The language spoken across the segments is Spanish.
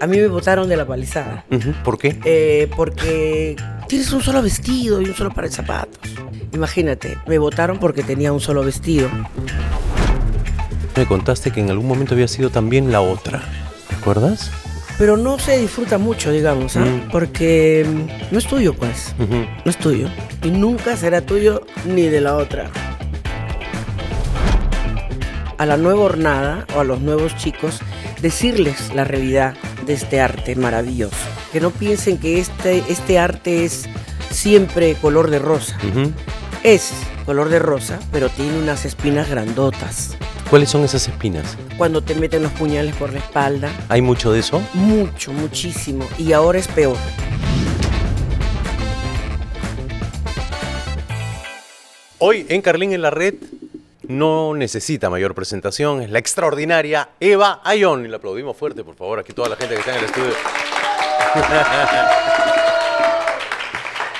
a mí me votaron de la palizada. ¿Por qué? Eh, porque tienes un solo vestido y un solo par de zapatos. Imagínate, me votaron porque tenía un solo vestido. Me contaste que en algún momento había sido también la otra, ¿te acuerdas? Pero no se disfruta mucho, digamos, ¿ah? mm. porque mm, no es tuyo, pues. No es tuyo. Y nunca será tuyo ni de la otra. A la nueva hornada o a los nuevos chicos, decirles la realidad de este arte maravilloso. Que no piensen que este, este arte es siempre color de rosa. Es color de rosa, pero tiene unas espinas grandotas. ¿Cuáles son esas espinas? Cuando te meten los puñales por la espalda. ¿Hay mucho de eso? Mucho, muchísimo. Y ahora es peor. Hoy en Carlín en la Red no necesita mayor presentación, es la extraordinaria Eva Ayón. Y la aplaudimos fuerte, por favor, aquí toda la gente que está en el estudio.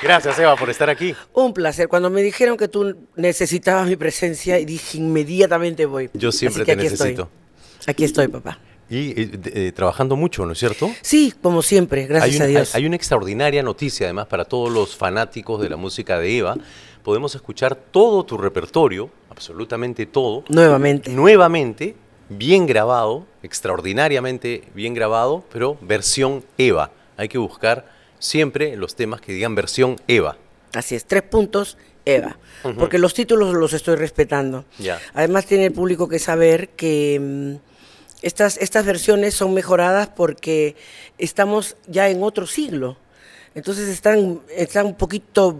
Gracias, Eva, por estar aquí. Un placer. Cuando me dijeron que tú necesitabas mi presencia, dije inmediatamente voy. Yo siempre te necesito. Aquí estoy, papá. Y eh, eh, trabajando mucho, ¿no es cierto? Sí, como siempre, gracias a Dios. hay, una extraordinaria noticia, además, para todos los fanáticos de la música de Eva, podemos escuchar todo tu repertorio, absolutamente todo. Nuevamente. Nuevamente, bien grabado, extraordinariamente bien grabado, pero versión Eva. Hay que buscar siempre los temas que digan versión Eva. Así es, tres puntos Eva, porque los títulos los estoy respetando. ya Además tiene el público que saber que mm, estas, estas versiones son mejoradas porque estamos ya en otro siglo. Entonces están, están un poquito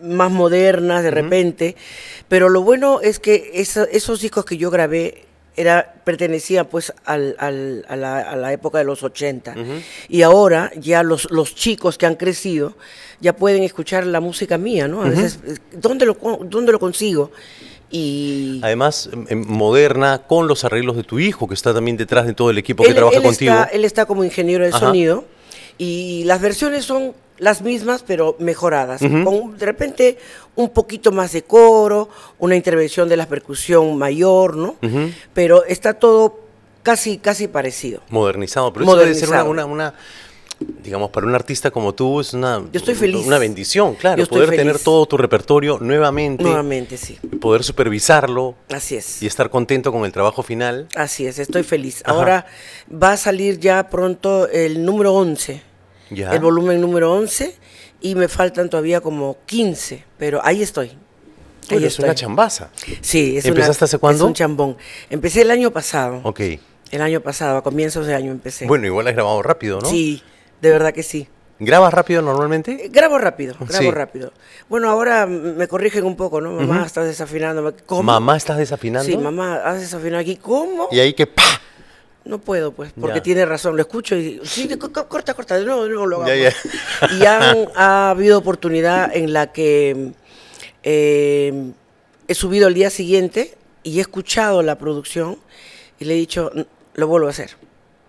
más modernas de repente, pero lo bueno es que esos discos que yo grabé era, pertenecía pues a, la, época de los 80. Y ahora ya los, chicos que han crecido ya pueden escuchar la música mía, ¿no? A veces, eh, ¿dónde lo, consigo? Y Además, em, em, moderna, con los arreglos de tu hijo, que está también detrás de todo el equipo que trabaja contigo. él está como ingeniero de sonido y las versiones son las mismas pero mejoradas, con de repente un poquito más de coro, una intervención de la percusión mayor, ¿no? Pero está todo casi casi parecido. Modernizado, pero ser una, digamos para un artista como tú es una Yo estoy feliz. una bendición, claro, poder tener todo tu repertorio nuevamente. Nuevamente, sí. Poder supervisarlo. Así es. Y estar contento con el trabajo final. Así es, estoy feliz. Ahora va a salir ya pronto el número 11 el volumen número 11 y me faltan todavía como 15, pero ahí estoy. es una chambaza. Sí, es ¿Empezaste hace cuándo? Es un chambón. Empecé el año pasado. Ok. El año pasado, a comienzos de año empecé. Bueno, igual has grabado rápido, ¿no? Sí, de verdad que sí. ¿Grabas rápido normalmente? Eh, grabo rápido, grabo rápido. Bueno, ahora me corrigen un poco, ¿no? Mamá, estás desafinando. ¿Cómo? ¿Mamá, estás desafinando? Sí, mamá, has desafinado aquí. ¿Cómo? Y ahí que ¡pa! no puedo, pues, porque tiene razón. Lo escucho y sí, corta, corta, de nuevo, lo hago. Y ha habido oportunidad en la que em, he subido el día siguiente y he escuchado la producción y le he dicho, lo vuelvo a hacer.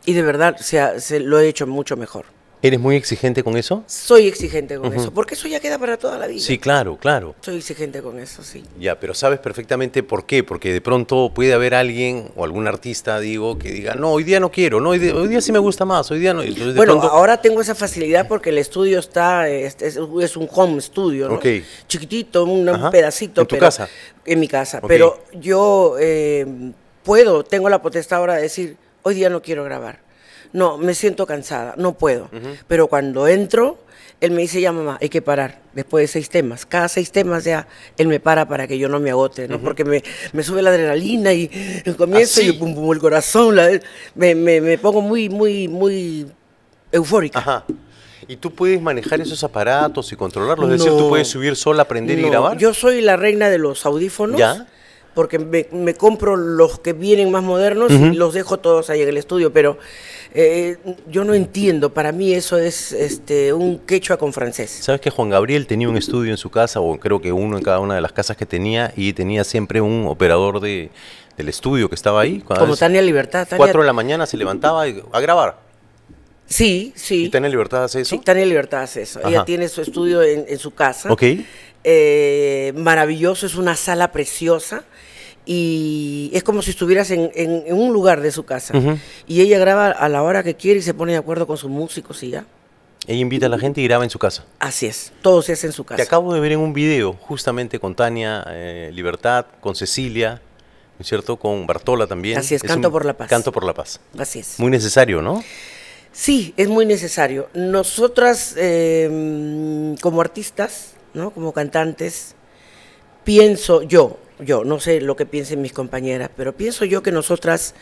Y de verdad se, se lo he hecho mucho mejor. ¿Eres muy exigente con eso? Soy exigente con eso, porque eso ya queda para toda la vida. Sí, claro, claro. Soy exigente con eso, sí. Ya, pero sabes perfectamente por qué, porque de pronto puede haber alguien o algún artista, digo, que diga, no, hoy día no quiero, no, hoy día, sí me gusta más, hoy día no. bueno, ahora tengo esa facilidad porque el estudio está, es, un home studio, ¿no? Chiquitito, un, pedacito. ¿En tu casa? En mi casa, pero yo eh, puedo, tengo la potestad ahora de decir, hoy día no quiero grabar no, me siento cansada, no puedo. Pero cuando entro, él me dice, ya mamá, hay que parar, después de seis temas. Cada seis temas ya él me para para que yo no me agote, ¿no? Porque me, sube la adrenalina y, comienzo y ¿Ah, pum, pum, el corazón, me, pongo muy, muy, muy eufórica. Ajá. ¿Y tú puedes manejar esos aparatos y controlarlos? Es decir, tú puedes subir sola, aprender y grabar. Yo soy la reina de los audífonos. ¿Ya? Porque me, compro los que vienen más modernos y los dejo todos ahí en el estudio, pero eh, yo no entiendo, para mí eso es este, un quechua con francés. ¿Sabes que Juan Gabriel tenía un estudio en su casa, o creo que uno en cada una de las casas que tenía, y tenía siempre un operador del estudio que estaba ahí? Como Tania Libertad. Cuatro de la mañana se levantaba a grabar. Sí, sí. ¿Y Tania Libertad hace eso? Sí, Tania Libertad hace eso. Ella tiene su estudio en, su casa. Ok. Eh, maravilloso, es una sala preciosa y es como si estuvieras en, un lugar de su casa. Y ella graba a la hora que quiere y se pone de acuerdo con sus músicos y ya. Ella invita a la gente y graba en su casa. Así es, todo se hace en su casa. Te acabo de ver en un video, justamente con Tania eh, Libertad, con Cecilia, ¿no es cierto? Con Bartola también. Así es, Canto por la Paz. Canto por la Paz. Así es. Muy necesario, ¿no? Sí, es muy necesario. Nosotras, em, como artistas, ¿no? como cantantes, pienso yo, yo, no sé lo que piensen mis compañeras, pero pienso yo que nosotras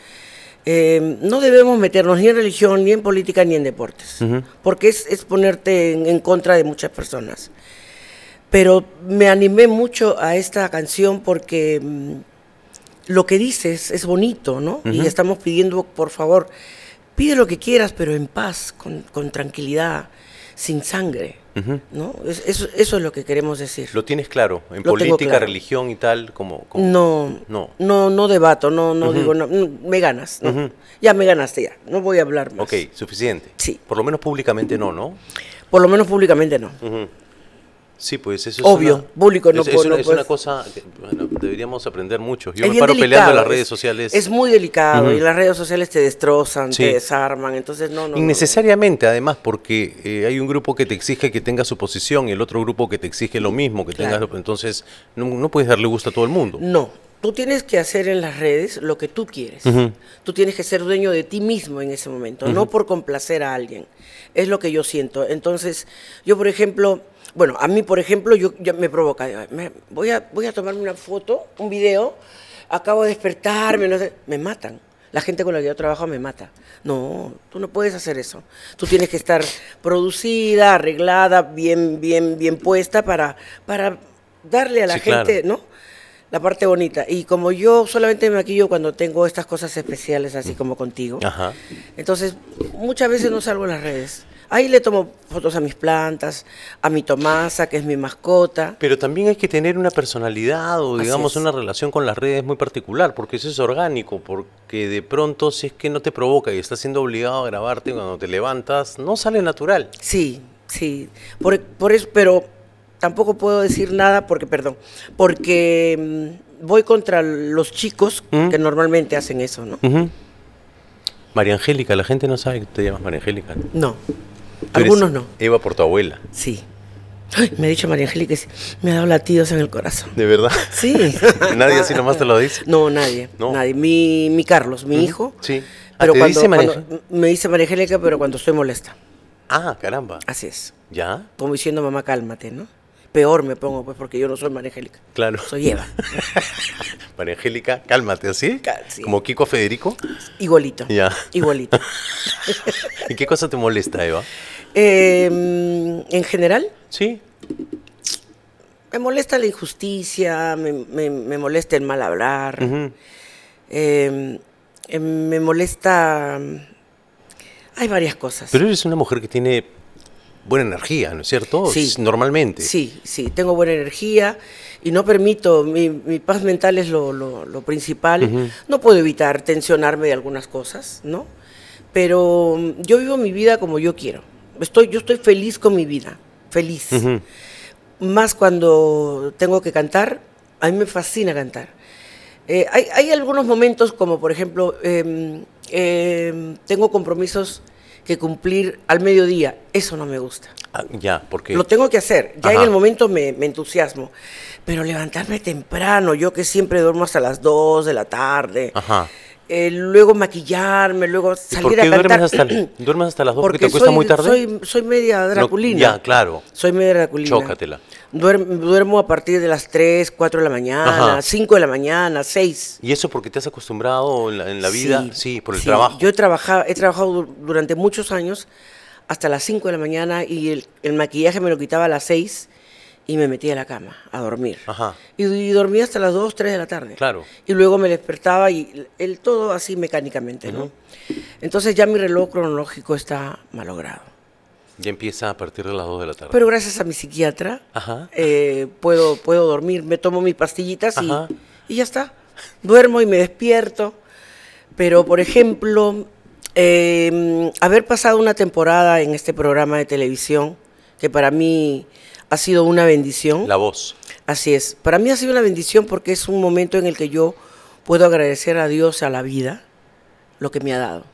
eh, no debemos meternos ni en religión, ni en política, ni en deportes, porque es, ponerte en, contra de muchas personas. Pero me animé mucho a esta canción porque mm, lo que dices es bonito, ¿no? Y estamos pidiendo, por favor, pide lo que quieras, pero en paz, con tranquilidad, sin sangre. ¿no? eso, eso, es lo que queremos decir. ¿Lo tienes claro? ¿En política, religión y tal? Como, no, no, no, no debato, no, no digo, me ganas, ya me ganaste, ya, no voy a hablar más. Ok, suficiente. Sí. Por lo menos públicamente no, ¿no? Por lo menos públicamente no. Sí, pues eso es obvio, público no es, es, una, cosa bueno, deberíamos aprender mucho. Yo es me paro peleando en las redes sociales. Es muy delicado y las redes sociales te destrozan, te desarman, entonces no, no. Innecesariamente, además, porque eh, hay un grupo que te exige que tengas su posición y el otro grupo que te exige lo mismo, que tengas, entonces no, puedes darle gusto a todo el mundo. No, tú tienes que hacer en las redes lo que tú quieres. Tú tienes que ser dueño de ti mismo en ese momento, no por complacer a alguien. Es lo que yo siento. Entonces, yo por ejemplo bueno, a mí, por ejemplo, yo, me provoca, voy, a, voy tomarme una foto, un video, acabo de despertarme, no sé, me matan. La gente con la que yo trabajo me mata. No, tú no puedes hacer eso. Tú tienes que estar producida, arreglada, bien, bien, bien puesta para, para darle a la gente, ¿no? La parte bonita. Y como yo solamente me maquillo cuando tengo estas cosas especiales, así mm. como contigo, entonces muchas veces no salgo en las redes. Ahí le tomo fotos a mis plantas, a mi Tomasa, que es mi mascota. Pero también hay que tener una personalidad o, digamos, una relación con las redes muy particular, porque eso es orgánico, porque de pronto, si es que no te provoca y estás siendo obligado a grabarte cuando te levantas, no sale natural. Sí, sí. Por, eso, pero tampoco puedo decir nada porque, perdón, porque mm, voy contra los chicos que normalmente hacen eso, ¿no? María Angélica, la gente no sabe que te llamas María Angélica. No. Algunos no. Iba por tu abuela. Sí. me ha dicho María Angélica me ha dado latidos en el corazón. ¿De verdad? Sí. ¿Nadie así nomás te lo dice? No, nadie. Nadie. Mi, mi Carlos, mi hijo. Sí. Ah, pero cuando, Me dice María Angélica, pero cuando estoy molesta. Ah, caramba. Así es. ¿Ya? Como diciendo, mamá, cálmate, ¿no? peor me pongo, pues, porque yo no soy María Claro. Soy Eva. María Angélica, cálmate, ¿así? ¿Como Kiko Federico? Igualito. Ya. Igualito. ¿Y qué cosa te molesta, Eva? Em, en general. Sí. Me molesta la injusticia, me, molesta el mal hablar, em, em, me molesta... Mm, hay varias cosas. Pero eres una mujer que tiene buena energía, ¿no es cierto? Sí, Normalmente. Sí, sí, tengo buena energía y no permito, mi, paz mental es lo, principal. No puedo evitar tensionarme de algunas cosas, ¿no? Pero mm, yo vivo mi vida como yo quiero. Estoy, yo estoy feliz con mi vida, feliz. Más cuando tengo que cantar, a mí me fascina cantar. Eh, hay, algunos momentos como, por ejemplo, em, em, tengo compromisos que cumplir al mediodía. Eso no me gusta. Ah, ya, porque... Lo tengo que hacer. Ya en el momento me, me, entusiasmo. Pero levantarme temprano, yo que siempre duermo hasta las 2 de la tarde. Ajá eh, luego maquillarme, luego salir por qué a cantar. Duermes hasta, duermes hasta las 2 porque, te cuesta muy tarde? Soy, soy media draculina. No, ya, claro. Soy media draculina. Chócatela. Duermo, a partir de las 3, 4 de la mañana, 5 de la mañana, 6. ¿Y eso porque te has acostumbrado en la, vida? Sí, por el sí. trabajo. Yo he trabajado, he trabajado durante muchos años hasta las 5 de la mañana y el maquillaje me lo quitaba a las 6 y me metí a la cama a dormir. Y, dormí hasta las 2, 3 de la tarde. Claro. Y luego me despertaba y el todo así mecánicamente, ¿no? Entonces ya mi reloj cronológico está malogrado. Ya empieza a partir de las 2 de la tarde. Pero gracias a mi psiquiatra eh, puedo, puedo dormir, me tomo mis pastillitas y, ya está. Duermo y me despierto. Pero, por ejemplo, em, haber pasado una temporada en este programa de televisión, que para mí ha sido una bendición. La voz. Así es. Para mí ha sido una bendición porque es un momento en el que yo puedo agradecer a Dios, a la vida, lo que me ha dado.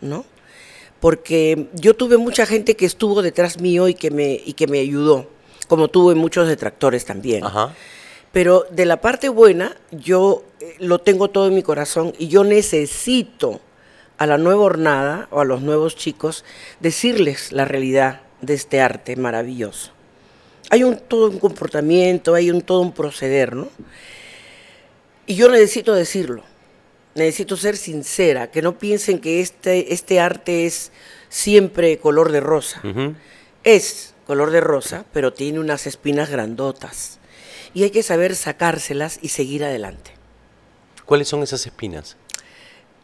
¿No? Porque yo tuve mucha gente que estuvo detrás mío y que me, y que me ayudó, como tuve muchos detractores también. Pero de la parte buena, yo eh, lo tengo todo en mi corazón y yo necesito a la nueva hornada o a los nuevos chicos decirles la realidad de este arte maravilloso hay un todo un comportamiento, hay un todo un proceder, ¿no? Y yo necesito decirlo, necesito ser sincera, que no piensen que este, este arte es siempre color de rosa. Es color de rosa, pero tiene unas espinas grandotas. Y hay que saber sacárselas y seguir adelante. ¿Cuáles son esas espinas?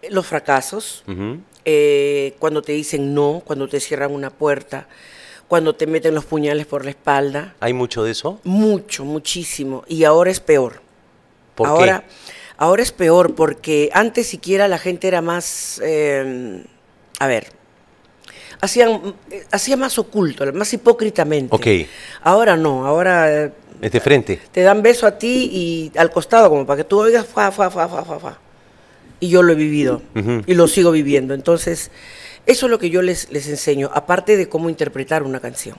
Los fracasos, eh, cuando te dicen no, cuando te cierran una puerta, cuando te meten los puñales por la espalda. ¿Hay mucho de eso? Mucho, muchísimo. Y ahora es peor. ¿Por ahora, qué? Ahora es peor porque antes siquiera la gente era más, em, a ver, hacían, hacía más oculto, más hipócritamente. Ok. Ahora no, ahora... Es de frente. Eh, te dan beso a ti y al costado, como para que tú oigas, fa, fa, fa, fa, fa, fa. Y yo lo he vivido y lo sigo viviendo. Entonces eso es lo que yo les, les enseño, aparte de cómo interpretar una canción.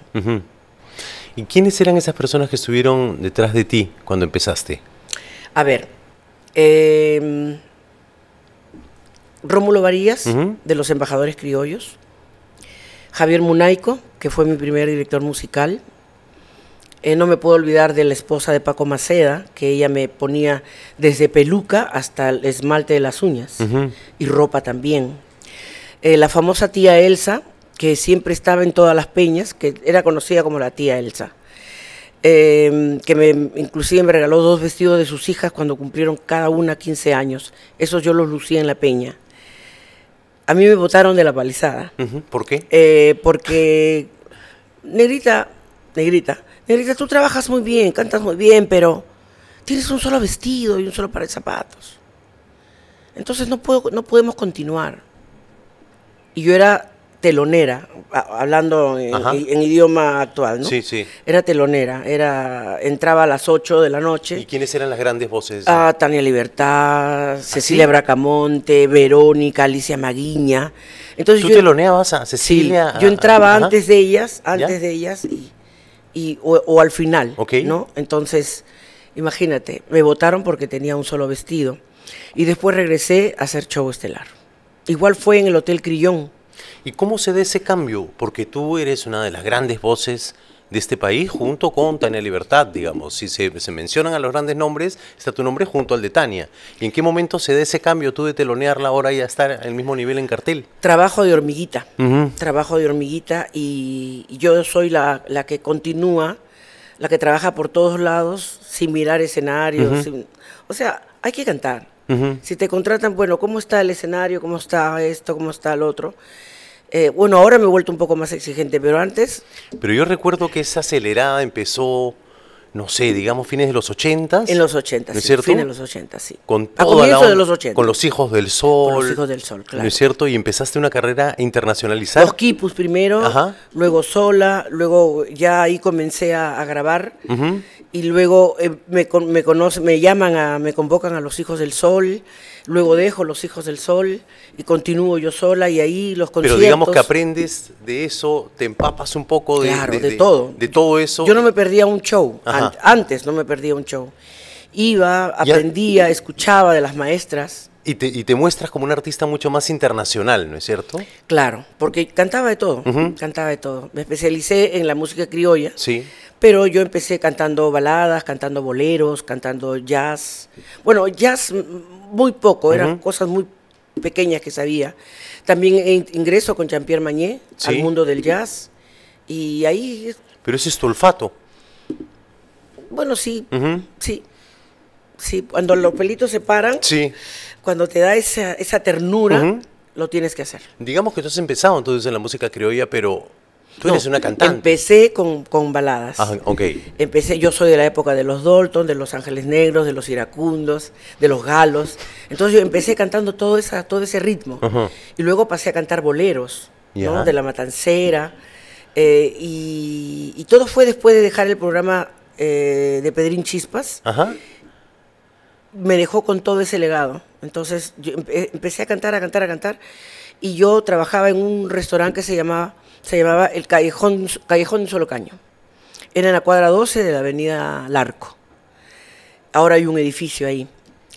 ¿Y quiénes eran esas personas que estuvieron detrás de ti cuando empezaste? A ver, eh, Rómulo Varías, de Los Embajadores Criollos, Javier Munaico, que fue mi primer director musical, eh, no me puedo olvidar de la esposa de Paco Maceda, que ella me ponía desde peluca hasta el esmalte de las uñas y ropa también. Eh, la famosa tía Elsa, que siempre estaba en todas las peñas, que era conocida como la tía Elsa, em, que me, inclusive me regaló dos vestidos de sus hijas cuando cumplieron cada una 15 años. Esos yo los lucía en la peña. A mí me botaron de la palizada. ¿Por qué? Eh, porque, negrita, negrita, negrita, tú trabajas muy bien, cantas muy bien, pero tienes un solo vestido y un solo par de zapatos. Entonces no, puedo, no podemos continuar y yo era telonera, hablando en, idioma actual, ¿no? Sí, sí. Era telonera, era, entraba a las 8 de la noche. ¿Y quiénes eran las grandes voces? Ah, Tania Libertad, ¿Ah, Cecilia Bracamonte, Verónica, Alicia Maguiña. Entonces ¿Tú yo, teloneabas a Cecilia? yo entraba antes de ellas, antes de ellas, y, o, al final, ¿no? Entonces, imagínate, me votaron porque tenía un solo vestido. Y después regresé a hacer show estelar. Igual fue en el Hotel Crillón. ¿Y cómo se da ese cambio? Porque tú eres una de las grandes voces de este país junto con Tania Libertad, digamos. Si se, mencionan a los grandes nombres, está tu nombre junto al de Tania. ¿Y en qué momento se da ese cambio tú de telonearla ahora y estar al mismo nivel en cartel? Trabajo de hormiguita, trabajo de hormiguita y yo soy la, que continúa, la que trabaja por todos lados sin mirar escenarios. o sea, hay que cantar. Si te contratan, bueno, ¿cómo está el escenario? ¿Cómo está esto? ¿Cómo está el otro? Eh, bueno, ahora me he vuelto un poco más exigente, pero antes... Pero yo recuerdo que esa acelerada empezó, no sé, digamos fines de los 80. En los 80, ¿no es cierto? Fines de los 80, sí. Con A de los ochentas. Con los Hijos del Sol. Con los Hijos del Sol, claro. ¿No es cierto? Y empezaste una carrera internacionalizada. Los Quipus primero, luego sola, luego ya ahí comencé a, grabar y luego eh, me, me llaman, me convocan a los Hijos del Sol, luego dejo los Hijos del Sol y continúo yo sola y ahí los conciertos. Pero digamos que aprendes de eso, te empapas un poco de, todo. De todo eso. Yo no me perdía un show, antes no me perdía un show. Iba, aprendía, escuchaba de las maestras y te, y te muestras como un artista mucho más internacional, ¿no es cierto? Claro, porque cantaba de todo, cantaba de todo. Me especialicé en la música criolla, sí. pero yo empecé cantando baladas, cantando boleros, cantando jazz. Bueno, jazz muy poco, eran cosas muy pequeñas que sabía. También ingreso con Jean-Pierre Mañé al mundo del jazz y ahí... Pero ese es tu olfato. Bueno, sí, sí. Sí, cuando los pelitos se paran, sí. cuando te da esa, ternura, lo tienes que hacer. Digamos que tú has empezado entonces en la música criolla, pero tú eres una cantante. Empecé con, baladas. Ah, ok. Empecé, yo soy de la época de los Dalton, de los Ángeles Negros, de los Iracundos, de los Galos. Entonces yo empecé cantando todo, esa, todo ese ritmo. Y luego pasé a cantar boleros, ¿no? de La Matancera. Eh, y, todo fue después de dejar el programa eh, de Pedrín Chispas. Ajá me dejó con todo ese legado. Entonces empecé a cantar, a cantar, a cantar. Y yo trabajaba en un restaurante que se llamaba, se llamaba el Callejón, Callejón Caño. Era en la cuadra 12 de la avenida Larco. Ahora hay un edificio ahí.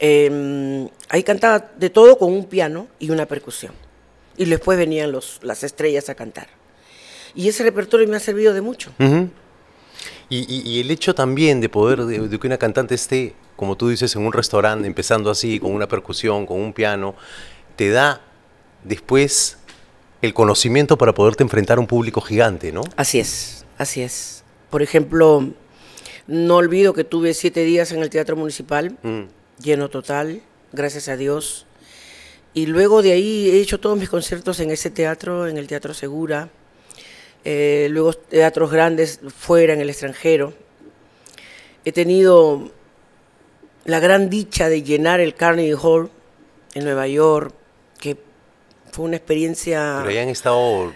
Em, ahí cantaba de todo con un piano y una percusión. Y después venían los, las estrellas a cantar. Y ese repertorio me ha servido de mucho. y, el hecho también de poder, de que una cantante esté como tú dices, en un restaurante, empezando así, con una percusión, con un piano, te da después el conocimiento para poderte enfrentar a un público gigante, ¿no? Así es, así es. Por ejemplo, no olvido que tuve siete días en el Teatro Municipal, mm. lleno total, gracias a Dios. Y luego de ahí he hecho todos mis conciertos en ese teatro, en el Teatro Segura, eh, luego teatros grandes fuera, en el extranjero. He tenido la gran dicha de llenar el Carnegie Hall en Nueva York, que fue una experiencia... Pero ya han estado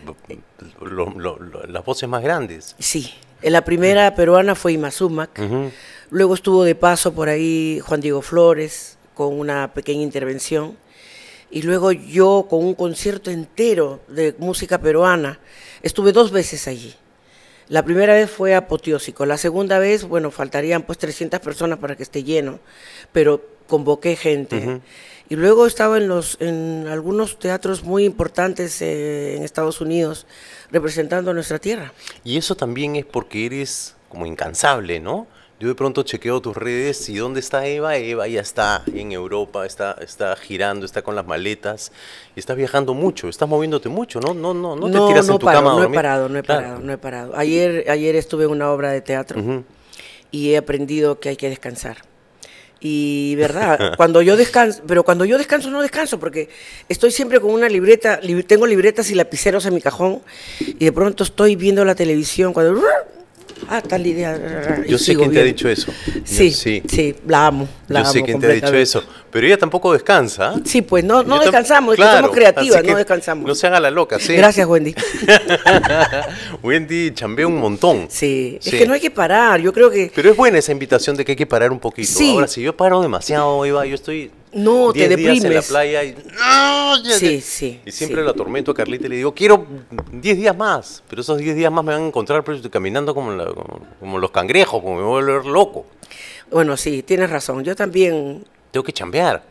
las voces más grandes. Sí, en la primera peruana fue Imazúmac, luego estuvo de paso por ahí Juan Diego Flores con una pequeña intervención, y luego yo con un concierto entero de música peruana, estuve dos veces allí. La primera vez fue apoteósico, la segunda vez, bueno, faltarían pues 300 personas para que esté lleno, pero convoqué gente. Y luego estaba en, los, en algunos teatros muy importantes eh, en Estados Unidos representando nuestra tierra. Y eso también es porque eres como incansable, ¿no? Yo de pronto chequeo tus redes y ¿dónde está Eva? Eva ya está en Europa, está, está girando, está con las maletas, estás viajando mucho, estás moviéndote mucho, ¿no? No, no, no, te tiras en tu cama No, No he parado, no he parado, no he parado. Ayer, ayer estuve en una obra de teatro y he aprendido que hay que descansar. Y verdad, cuando yo descanso, pero cuando yo descanso no descanso porque estoy siempre con una libreta, tengo libretas y lapiceros en mi cajón y de pronto estoy viendo la televisión cuando ah, está Lidia. Yo sé quién te ha dicho eso. Sí, sí, sí, la amo. Yo sé quién te ha dicho eso, pero ella tampoco descansa. Sí, pues no, no descansamos, Estamos somos creativas, no descansamos. No se haga la loca, sí. Gracias, Wendy. Wendy chambea un montón. Sí. es que no hay que parar, yo creo que... Pero es buena esa invitación de que hay que parar un poquito. Ahora, si yo paro demasiado, iba. yo estoy no, te días en la playa y, ¡No! siempre lo la tormento a Carlita y le digo, quiero 10 días más, pero esos 10 días más me van a encontrar caminando como, los cangrejos, como me voy a volver loco. Bueno, sí, tienes razón. Yo también... Tengo que chambear.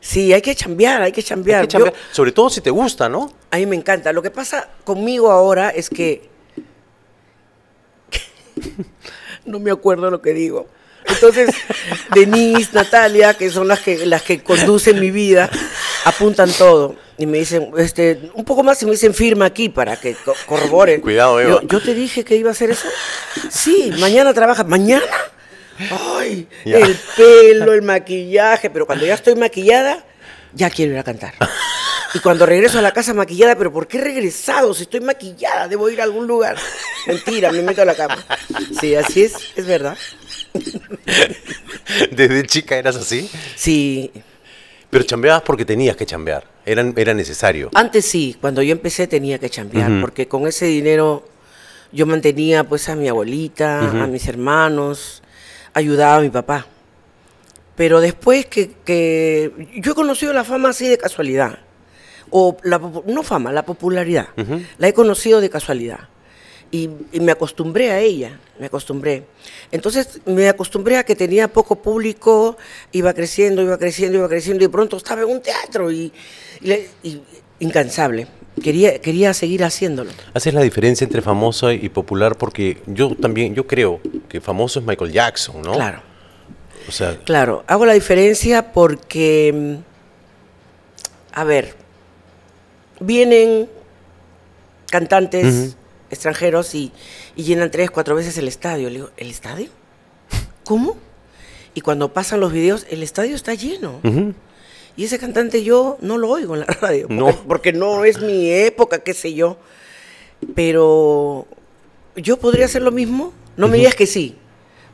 Sí, hay que chambear, hay que cambiar. Sobre todo si te gusta, ¿no? A mí me encanta. Lo que pasa conmigo ahora es que... no me acuerdo lo que digo. Entonces, Denise, Natalia, que son las que, las que conducen mi vida, apuntan todo. Y me dicen, este, un poco más y me dicen, firma aquí para que corroboren. Cuidado, Yo, te dije que iba a hacer eso. Sí, mañana trabaja. ¿Mañana? Ay, el pelo, el maquillaje. Pero cuando ya estoy maquillada, ya quiero ir a cantar. Y cuando regreso a la casa maquillada, pero ¿por qué regresado? Si estoy maquillada, debo ir a algún lugar. Mentira, me meto a la cama. Sí, así es, es verdad. ¿Desde chica eras así? Sí. Pero chambeabas porque tenías que chambear, Era era necesario. Antes sí, cuando yo empecé tenía que chambear, porque con ese dinero yo mantenía pues a mi abuelita, a mis hermanos, ayudaba a mi papá. Pero después que, que, yo he conocido la fama así de casualidad o la, no fama, la popularidad. La he conocido de casualidad. Y, me acostumbré a ella, me acostumbré. Entonces me acostumbré a que tenía poco público, iba creciendo, iba creciendo, iba creciendo, y pronto estaba en un teatro incansable. Quería, quería seguir haciéndolo. Haces la diferencia entre famoso y popular porque yo también, yo creo que famoso es Michael Jackson, ¿no? Claro. claro, hago la diferencia porque, mm, a ver, vienen cantantes extranjeros y, llenan tres, cuatro veces el estadio. Le digo, ¿el estadio? ¿Cómo? Y cuando pasan los videos, el estadio está lleno. Y ese cantante yo no lo oigo en la radio. No. Porque, no es mi época, qué sé yo. Pero yo podría hacer lo mismo. No me digas que sí,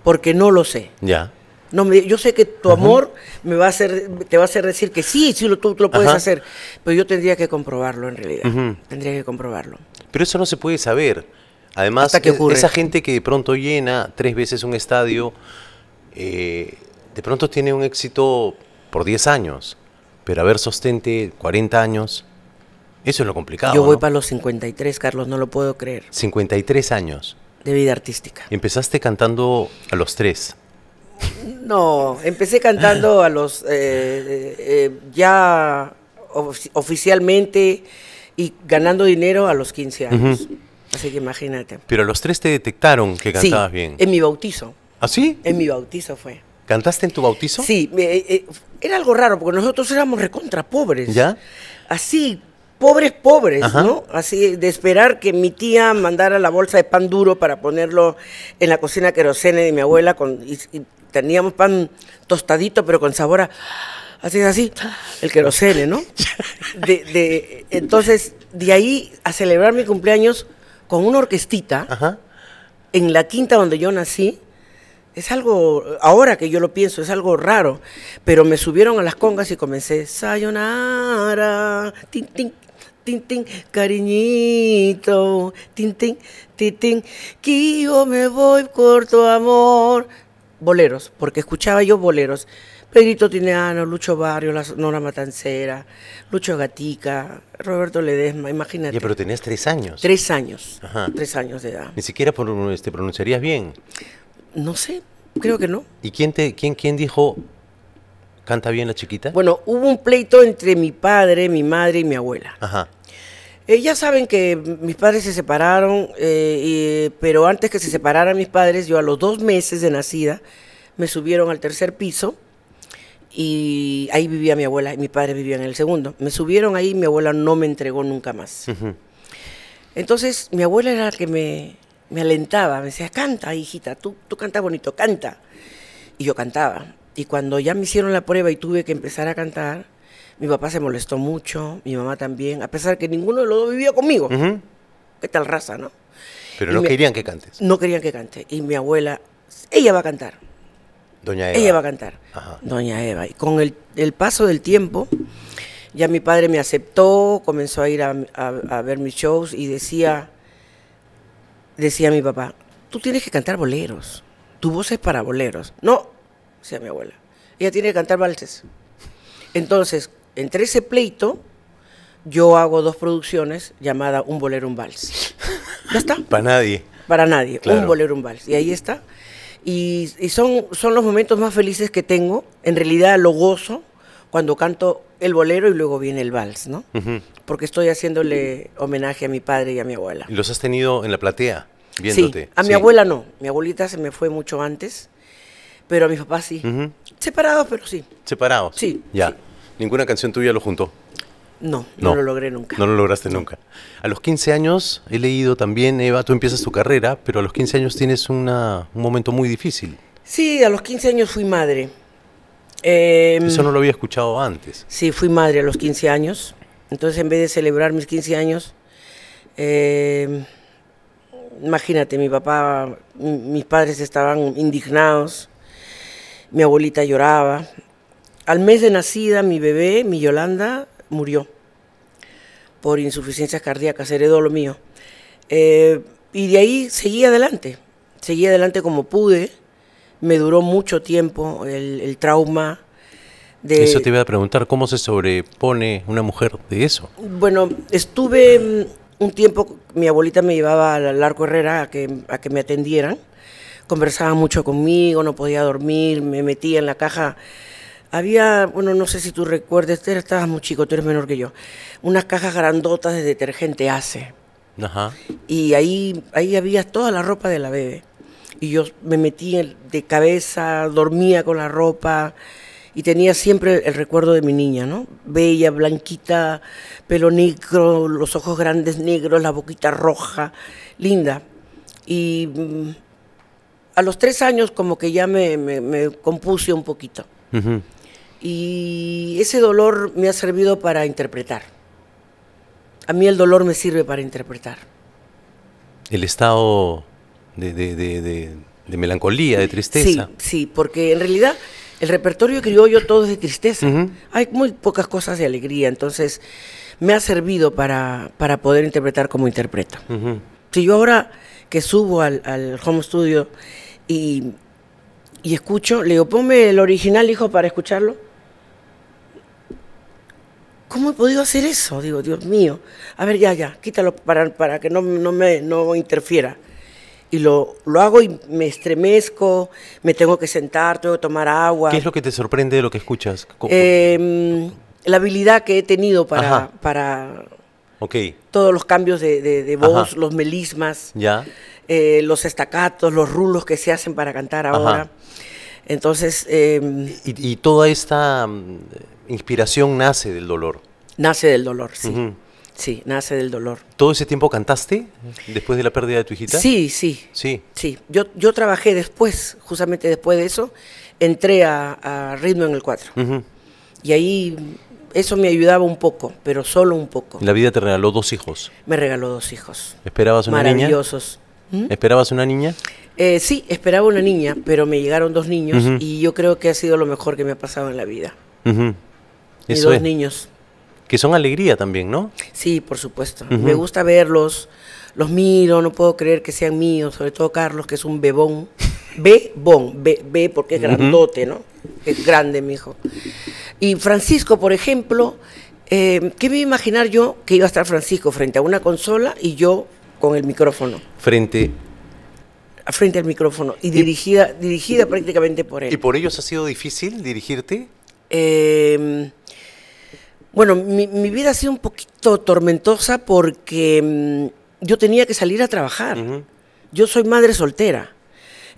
porque no lo sé. Ya. No, me, yo sé que tu amor me va a hacer, te va a hacer decir que sí, sí, lo, tú, lo puedes hacer, pero yo tendría que comprobarlo en realidad, tendría que comprobarlo. Pero eso no se puede saber. Además, esa gente que de pronto llena tres veces un estadio, eh, de pronto tiene un éxito por 10 años, pero haber sostente 40 años, eso es lo complicado. Yo voy para los 53, Carlos, no lo puedo creer. 53 años. De vida artística. Empezaste cantando a los tres. No, empecé cantando a los eh, eh, eh, ya oficialmente y ganando dinero a los 15 años. Así que imagínate. Pero los tres te detectaron que cantabas sí, bien. En mi bautizo. ¿Ah, sí? En mi bautizo fue. ¿Cantaste en tu bautizo? Sí, era algo raro porque nosotros éramos recontra pobres. ¿Ya? Así, pobres, pobres, ¿no? Así de esperar que mi tía mandara la bolsa de pan duro para ponerlo en la cocina querosene de mi abuela con, teníamos pan tostadito, pero con sabor a. Así es así, el querosene, ¿no? De, de, entonces, de ahí a celebrar mi cumpleaños con una orquestita en la quinta donde yo nací, es algo, ahora que yo lo pienso, es algo raro, pero me subieron a las congas y comencé, sayonara, tin, tin, cariñito, tin, tin, tin, tin, que yo me voy por tu amor, boleros, porque escuchaba yo boleros. Pedrito Tineano, Lucho Barrio, la Sonora Matancera, Lucho Gatica, Roberto Ledesma, imagínate. pero tenías tres años. Tres años, Ajá. tres años de edad. ¿Ni siquiera te este, pronunciarías bien? No sé, creo que no. ¿Y quién, te, quién, quién dijo, canta bien la chiquita? Bueno, hubo un pleito entre mi padre, mi madre y mi abuela. Ajá. Eh, ya saben que mis padres se separaron, eh, pero antes que se separaran mis padres, yo a los dos meses de nacida me subieron al tercer piso y ahí vivía mi abuela y mi padre vivía en el segundo. Me subieron ahí y mi abuela no me entregó nunca más. Entonces mi abuela era la que me, alentaba, me decía, canta, hijita, tú, tú cantas bonito, canta. Y yo cantaba. Y cuando ya me hicieron la prueba y tuve que empezar a cantar, mi papá se molestó mucho, mi mamá también, a pesar que ninguno de los dos vivía conmigo. ¿Qué tal raza, no? Pero no querían que cantes. No querían que cante. Y mi abuela, ella va a cantar. Doña Eva. Ella va a cantar. Doña Eva. Y con el, paso del tiempo, ya mi padre me aceptó, comenzó a ir a, ver mis shows y decía, decía mi papá, tú tienes que cantar boleros. Tu voz es para boleros. No, decía mi abuela. Ella tiene que cantar valses. Entonces, entre ese pleito, yo hago dos producciones llamada Un bolero, un vals. ¿Ya está? Para nadie. Para nadie, Un bolero, un vals. Y ahí está. Y, son, son los momentos más felices que tengo. En realidad lo gozo cuando canto el bolero y luego viene el vals, ¿no? Porque estoy haciéndole homenaje a mi padre y a mi abuela. ¿Los has tenido en la platea? Viéndote. Sí, a mi abuela no. Mi abuelita se me fue mucho antes, pero a mi papá sí. separado Separados, pero sí. Separados. Sí. Ya. Sí. ¿Ninguna canción tuya lo juntó? No, no, lo logré nunca. No lo lograste nunca. A los 15 años he leído también, Eva, tú empiezas tu carrera, pero a los 15 años tienes un momento muy difícil. Sí, a los 15 años fui madre. Em, Eso no lo había escuchado antes. Sí, fui madre a los 15 años. Entonces, en vez de celebrar mis 15 años, em, imagínate, mi papá, mis padres estaban indignados, mi abuelita lloraba, al mes de nacida, mi bebé, mi Yolanda, murió por insuficiencias cardíacas, heredó lo mío. Eh, y de ahí seguí adelante, seguí adelante como pude. Me duró mucho tiempo el, trauma. De, eso te iba a preguntar, ¿cómo se sobrepone una mujer de eso? Bueno, estuve mm, un tiempo, mi abuelita me llevaba a la Arco Herrera a que, a que me atendieran. Conversaba mucho conmigo, no podía dormir, me metía en la caja había, bueno, no sé si tú recuerdes, tú estabas muy chico, tú eres menor que yo, unas cajas grandotas de detergente ACE. Ajá. Y ahí, ahí había toda la ropa de la bebé. Y yo me metí de cabeza, dormía con la ropa y tenía siempre el, recuerdo de mi niña, ¿no? Bella, blanquita, pelo negro, los ojos grandes negros, la boquita roja, linda. Y mm, a los tres años como que ya me, compuse un poquito. Ajá. Y ese dolor me ha servido para interpretar. A mí el dolor me sirve para interpretar. El estado de, de, melancolía, de tristeza. Sí, porque en realidad el repertorio que yo criollo todo es de tristeza. Hay muy pocas cosas de alegría, entonces me ha servido para, poder interpretar como interpreta. Si yo ahora que subo al, home studio y, y escucho, le digo, ponme el original, hijo, para escucharlo ¿cómo he podido hacer eso? Digo, Dios mío, a ver, ya, ya, quítalo para, para que no, me interfiera. Y lo, hago y me estremezco, me tengo que sentar, tengo que tomar agua. ¿Qué es lo que te sorprende de lo que escuchas? Em, la habilidad que he tenido para, okay. todos los cambios de, voz, los melismas, ya. Eh, los estacatos, los rulos que se hacen para cantar ahora. Entonces... Em, y toda esta inspiración nace del dolor. Nace del dolor, sí. Sí, nace del dolor. ¿Todo ese tiempo cantaste después de la pérdida de tu hijita? Sí, sí. Sí. Yo, yo trabajé después, justamente después de eso, entré a, Ritmo en el 4. Y ahí eso me ayudaba un poco, pero solo un poco. ¿La vida te regaló dos hijos? Me regaló dos hijos. ¿Esperabas una niña? Maravillosos. ¿Mm? ¿Esperabas una niña? Eh, sí, esperaba una niña, pero me llegaron dos niños y yo creo que ha sido lo mejor que me ha pasado en la vida y dos niños. Que son alegría también, ¿no? Sí, por supuesto. Me gusta verlos, los miro, no puedo creer que sean míos, sobre todo Carlos, que es un bebón. Bebón, be, be porque es grandote, ¿no? Es grande, mi hijo. Y Francisco, por ejemplo, eh, ¿qué me iba a imaginar yo que iba a estar Francisco frente a una consola y yo con el micrófono? Frente frente al micrófono y, dirigida, dirigida prácticamente por él. ¿Y por ellos ha sido difícil dirigirte? Eh, bueno, mi, vida ha sido un poquito tormentosa porque mm, yo tenía que salir a trabajar. Yo soy madre soltera.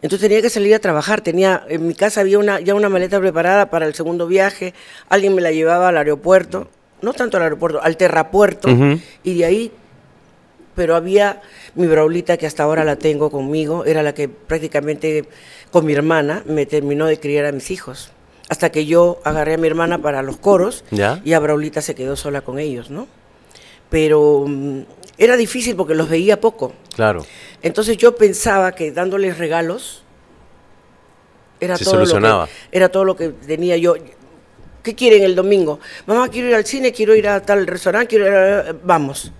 Entonces tenía que salir a trabajar. Tenía, en mi casa había ya una maleta preparada para el segundo viaje. Alguien me la llevaba al aeropuerto. No tanto al aeropuerto, al terrapuerto. Y de ahí pero había mi braulita que hasta ahora la tengo conmigo, era la que prácticamente con mi hermana me terminó de criar a mis hijos hasta que yo agarré a mi hermana para los coros y a Braulita se quedó sola con ellos, ¿no? Pero mm, era difícil porque los veía poco. Claro. Entonces yo pensaba que dándoles regalos era todo Lo que, era todo lo que tenía yo. ¿Qué quieren el domingo? Mamá, quiero ir al cine, quiero ir a tal restaurante, quiero vamos.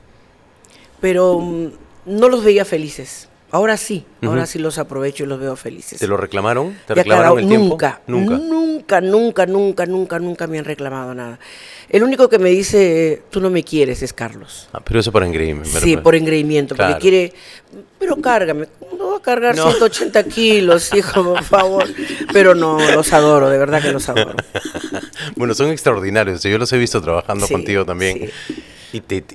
Pero mm, no los veía felices. Ahora sí, ahora sí los aprovecho y los veo felices. ¿Te lo reclamaron? nunca, Nunca, nunca, nunca, nunca, nunca, nunca me han reclamado nada. El único que me dice, tú no me quieres, es Carlos. Ah, pero eso por engreimiento. ¿verdad? Sí, por engreimiento, porque quiere, pero cárgame, no va a cargar 180 kilos, hijo, por favor. Pero no, los adoro, de verdad que los adoro. bueno, son extraordinarios, yo los he visto trabajando contigo también. Sí.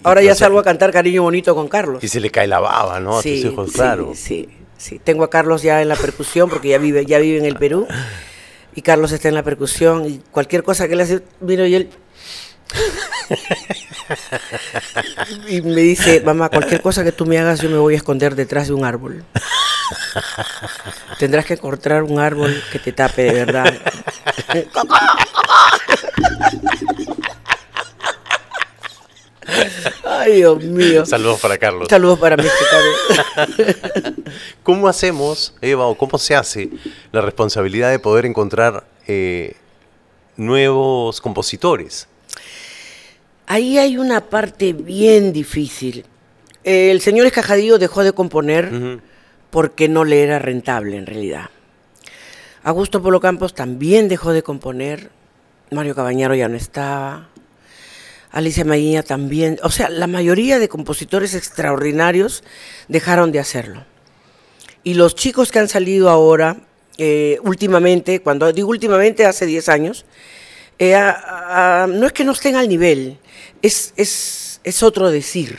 Ahora ya salgo a cantar Cariño Bonito con Carlos. Y se le cae la baba, ¿no? a tus hijos, claro. Sí, sí, Tengo a Carlos ya en la percusión porque ya vive, ya vive en el Perú. Y Carlos está en la percusión y cualquier cosa que le hace, miro y él... y me dice, mamá, cualquier cosa que tú me hagas, yo me voy a esconder detrás de un árbol. Tendrás que encontrar un árbol que te tape de verdad. Ay, Dios mío. Saludos para Carlos. Saludos para mí, Carlos. ¿Cómo hacemos, Eva, o cómo se hace la responsabilidad de poder encontrar eh, nuevos compositores? Ahí hay una parte bien difícil. El señor Escajadillo dejó de componer porque no le era rentable en realidad. Augusto Polo Campos también dejó de componer. Mario Cabañaro ya no estaba. Alicia Mayía también. O sea, la mayoría de compositores extraordinarios dejaron de hacerlo. Y los chicos que han salido ahora, eh, últimamente, cuando digo últimamente, hace 10 años, eh, no es que no estén al nivel, es, es, otro decir,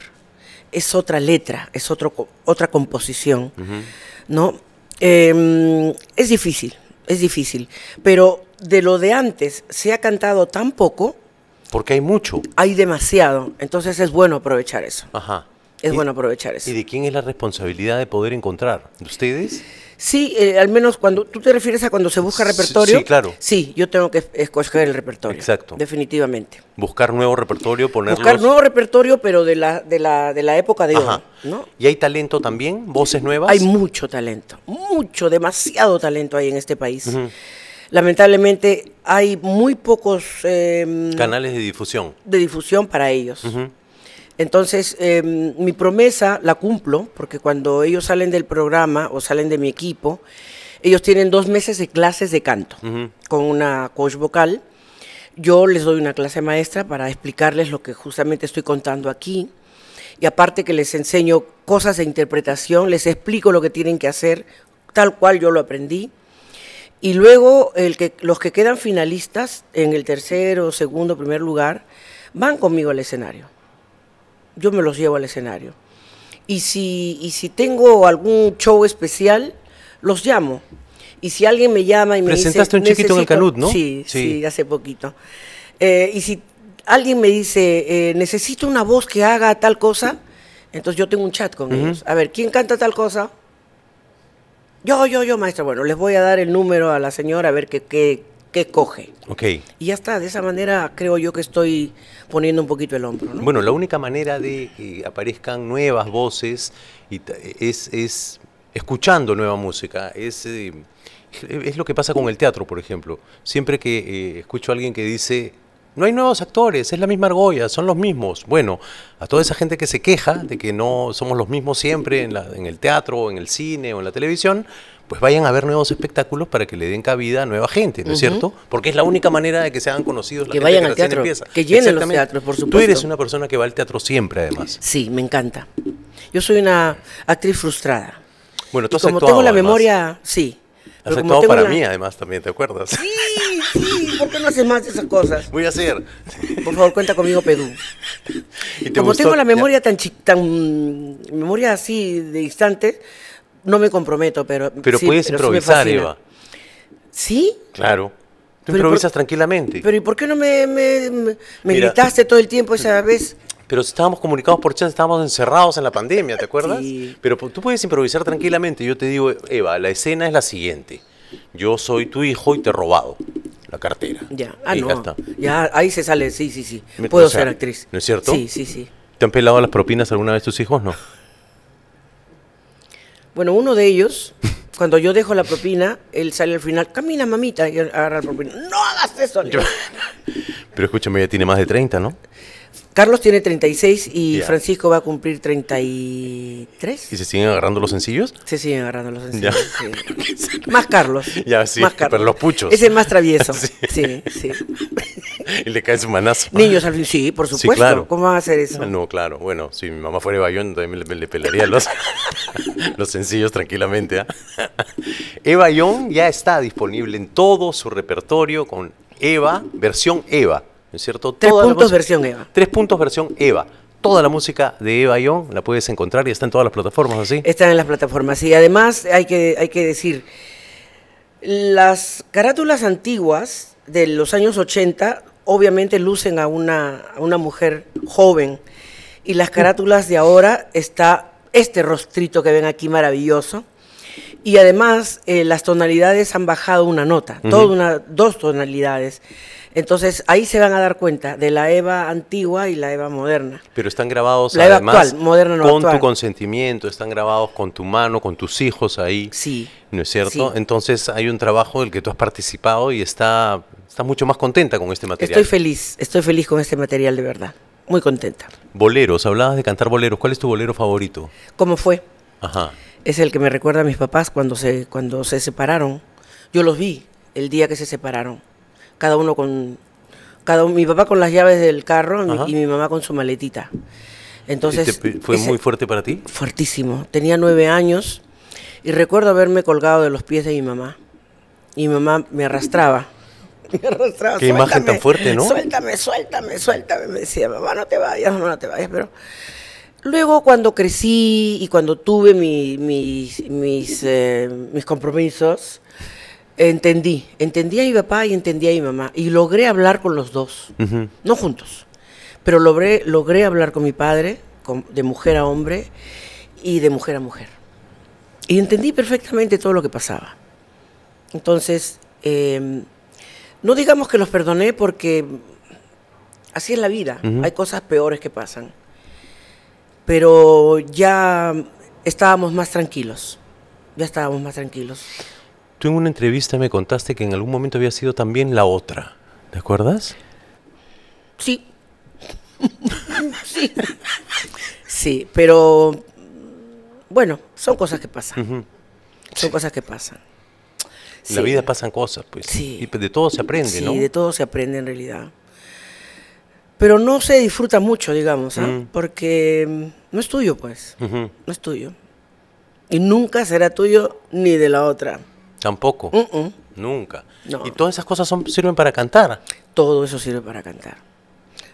es otra letra, es otro, otra composición, ¿no? Em, es difícil, es difícil, pero de lo de antes se ha cantado tan poco porque hay mucho. Hay demasiado. Entonces es bueno aprovechar eso. Ajá. Es bueno aprovechar eso. ¿Y de quién es la responsabilidad de poder encontrar? ¿De ustedes? Sí, eh, al menos cuando tú te refieres a cuando se busca repertorio. Sí, claro. Sí, yo tengo que escoger el repertorio. Exacto. Definitivamente. Buscar nuevo repertorio, ponerlo... Buscar nuevo repertorio, pero de la de la, de la época de hoy, ¿no? ¿Y hay talento también? ¿Voces nuevas? Hay mucho talento, mucho, demasiado talento hay en este país lamentablemente hay muy pocos... Em, Canales de difusión. De difusión para ellos. Entonces, em, mi promesa la cumplo, porque cuando ellos salen del programa o salen de mi equipo, ellos tienen dos meses de clases de canto con una coach vocal. Yo les doy una clase maestra para explicarles lo que justamente estoy contando aquí. Y aparte que les enseño cosas de interpretación, les explico lo que tienen que hacer, tal cual yo lo aprendí. Y luego los que quedan finalistas en el tercero, segundo, primer lugar, van conmigo al escenario. Yo me los llevo al escenario. Y si, tengo algún show especial, los llamo. Y si alguien me llama y me dice... Presentaste un chiquito en el Canut, ¿no? Sí, sí, hace poquito. Eh, y si alguien me dice, eh, necesito una voz que haga tal cosa, entonces yo tengo un chat con ellos. A ver, ¿quién canta tal cosa? Yo, yo, yo, maestra, bueno, les voy a dar el número a la señora a ver qué, qué, coge. Ok. Y ya está, de esa manera creo yo que estoy poniendo un poquito el hombro. Bueno, la única manera de que aparezcan nuevas voces y es, es escuchando nueva música, es... Eh, es lo que pasa con el teatro, por ejemplo. Siempre que eh, escucho a alguien que dice, no hay nuevos actores, es la misma argolla, son los mismos. Bueno, a toda esa gente que se queja de que no somos los mismos siempre en, el teatro, en el cine o en la televisión, pues vayan a ver nuevos espectáculos para que le den cabida a nueva gente, ¿no es cierto? Porque es la única manera de que se hagan conocidos la que vayan al teatro, que llenen los teatros, por supuesto. Tú eres una persona que va al teatro siempre, además. Sí, me encanta. Yo soy una actriz frustrada. Bueno, tú como tengo la memoria, sí, Has para mí, además, también, ¿te acuerdas? Sí, sí, ¿por qué no haces más de esas cosas? Voy a hacer. Por favor, cuenta conmigo, Pedú. Como tengo la memoria tan, tan. memoria así de instante, no me comprometo, pero. Pero puedes improvisar, sí Eva. ¿Sí? Claro. Tú improvisas tranquilamente. Pero ¿y por qué no me gritaste todo el tiempo esa vez? pero estábamos comunicados por chance, estábamos encerrados en la pandemia, ¿te acuerdas? Sí. Pero tú puedes improvisar tranquilamente. Yo te digo, Eva, la escena es la siguiente. Yo soy tu hijo y te he robado la cartera. Ya, ah, Ya, está. ya, ahí se sale, sí, sí, sí. Puedo ser actriz. ¿No es cierto? Sí, sí, sí. ¿Te han pelado las propinas alguna vez tus hijos? No. Bueno, uno de ellos, cuando yo dejo la propina, él sale al final, camina mamita, y agarra la propina. ¡No hagas eso! Pero escúchame, ya tiene más de 30, ¿no? Carlos tiene 36 y Francisco va a cumplir 33. ¿Y se siguen agarrando los sencillos? Se siguen agarrando los sencillos. más Carlos. Ya, sí, más Carlos. pero los puchos. Es el más travieso. sí. sí, y le cae su manazo. Niños al fin, sí, por supuesto. claro. ¿Cómo van a hacer eso? No, claro. Bueno, si mi mamá fuera Eva Bayón, también le, le pelaría los, los sencillos tranquilamente. ¿ah? Eva Young ya está disponible en todo su repertorio con Eva, versión Eva es cierto? Tres puntos versión Eva. Tres puntos versión Eva. Toda la música de Eva Young la puedes encontrar y está en todas las plataformas, ¿así? Está en las plataformas. Y además hay que, hay que decir, las carátulas antiguas de los años 80 obviamente lucen a una, a una mujer joven. Y las carátulas de ahora está este rostrito que ven aquí maravilloso. Y además eh, las tonalidades han bajado una nota, una, dos tonalidades. Entonces ahí se van a dar cuenta de la EVA antigua y la EVA moderna. Pero están grabados además con tu consentimiento, están grabados con tu mano, con tus hijos ahí. Sí. ¿No es cierto? Entonces hay un trabajo del que tú has participado y está, está mucho más contenta con este material. Estoy feliz, estoy feliz con este material de verdad. Muy contenta. Boleros, hablabas de cantar boleros. ¿Cuál es tu bolero favorito? ¿Cómo fue? Ajá. Es el que me recuerda a mis papás cuando se, cuando se separaron. Yo los vi el día que se separaron cada uno con... Cada, mi papá con las llaves del carro y mi mamá con su maletita. Entonces... ¿Fue muy fuerte para ti? Fuertísimo. Tenía nueve años y recuerdo haberme colgado de los pies de mi mamá. Y mi mamá me arrastraba. Qué imagen tan fuerte, ¿no? Suéltame, suéltame, suéltame. Me decía, mamá, no te vayas, no, te vayas. Pero luego cuando crecí y cuando tuve mis, mis eh, compromisos, entendí, entendí a mi papá y entendí a mi mamá y logré hablar con los dos, no juntos, pero logré, logré hablar con mi padre, de mujer a hombre y de mujer a mujer. Y entendí perfectamente todo lo que pasaba. Entonces, em, no digamos que los perdoné porque así es la vida, hay cosas peores que pasan, pero ya estábamos más tranquilos, ya estábamos más tranquilos. Tú en una entrevista me contaste que en algún momento había sido también la otra, ¿te acuerdas? Sí. sí. pero bueno, son cosas que pasan. Son cosas que pasan. En la vida pasan cosas, pues. Sí. Y de todo se aprende, ¿no? Sí, de todo se aprende en realidad. Pero no se disfruta mucho, digamos, ¿ah? mm. porque mm, no es tuyo, pues. No es tuyo. Y nunca será tuyo ni de la otra. Tampoco. Nunca. Y todas esas cosas son, sirven para cantar. Todo eso sirve para cantar.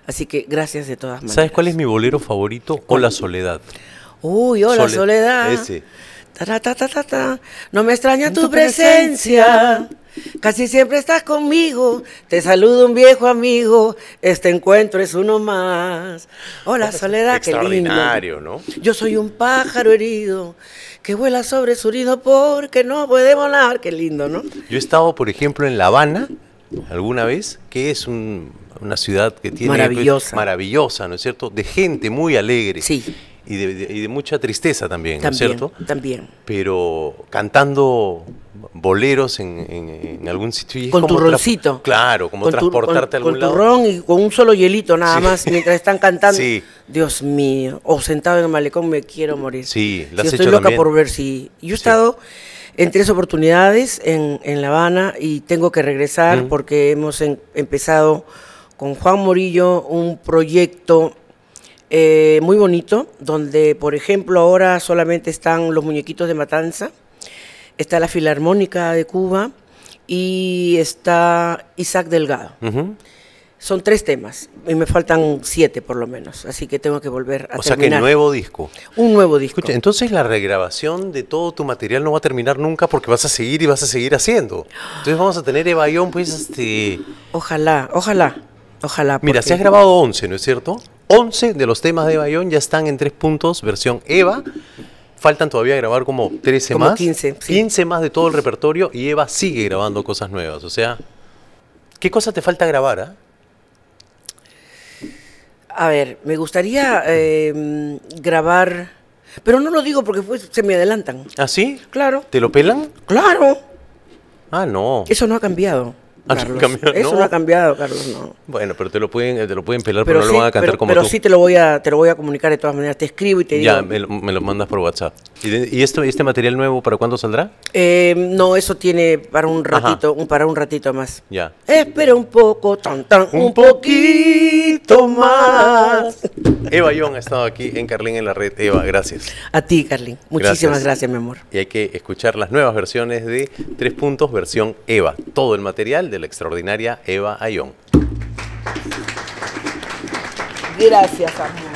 Así que gracias de todas maneras. ¿Sabes cuál es mi bolero favorito? Hola Soledad. Uy, hola Soledad. Ese. Ta, ta, ta, no me extraña tu presencia Casi siempre estás conmigo, te saludo un viejo amigo, este encuentro es uno más. Hola Soledad, qué lindo. ¿no? Yo soy un pájaro herido que vuela sobre su nido porque no puede volar, qué lindo, ¿no? Yo he estado, por ejemplo, en La Habana alguna vez, que es una ciudad que tiene... Pues, maravillosa. maravillosa, ¿no es cierto? De gente muy alegre. Sí. Y de, mucha tristeza también, también, ¿no es cierto? También. Pero cantando boleros en, algún sitio. Y con Claro, como transportarte a algún lado. Con y con un solo hielito nada más mientras están cantando. Dios mío, o sentado en el malecón me quiero morir. Sí, estoy loca por ver si... Yo he estado en tres oportunidades en, La Habana y tengo que regresar porque hemos empezado con Juan Morillo un proyecto eh, muy bonito, donde por ejemplo ahora solamente están los muñequitos de matanza está la Filarmónica de Cuba y está Isaac Delgado. Son tres temas y me faltan siete por lo menos, así que tengo que volver a terminar. O sea que nuevo disco. Un nuevo disco. entonces la regrabación de todo tu material no va a terminar nunca porque vas a seguir y vas a seguir haciendo. Entonces vamos a tener Eva Ión, pues este. Ojalá, ojalá, ojalá. Mira, se has grabado 11, ¿no es cierto? 11 de los temas de Evayón ya están en tres puntos, versión Eva faltan todavía grabar como 13 más. 15. más de todo el repertorio y Eva sigue grabando cosas nuevas. O sea, ¿qué cosa te falta grabar? Ah? A ver, me gustaría em, grabar, pero no lo digo porque se me adelantan. ¿Ah, sí? Claro. ¿Te lo pelan? Claro. Ah, no. Eso no ha cambiado. Ah, eso no. ha cambiado, Carlos, no. Bueno, pero te lo pueden, eh, te lo pueden pelar, pero, no lo van a cantar como pero Pero sí te lo, voy a, te lo voy a comunicar de todas maneras. Te escribo y te digo. Ya, me, lo, mandas por WhatsApp. ¿Y, este material nuevo para cuándo saldrá? Eh, no, eso tiene para un ratito, para un ratito más. Ya. Espera un poco, tan, tan, un, poquito más. Eva Young ha estado aquí en Carlín en la red. Eva, gracias. A ti, Carlín. Muchísimas gracias. gracias, mi amor. Y hay que escuchar las nuevas versiones de Tres Puntos, versión Eva. Todo el material de la extraordinaria Eva Ayón. Gracias, Samuel.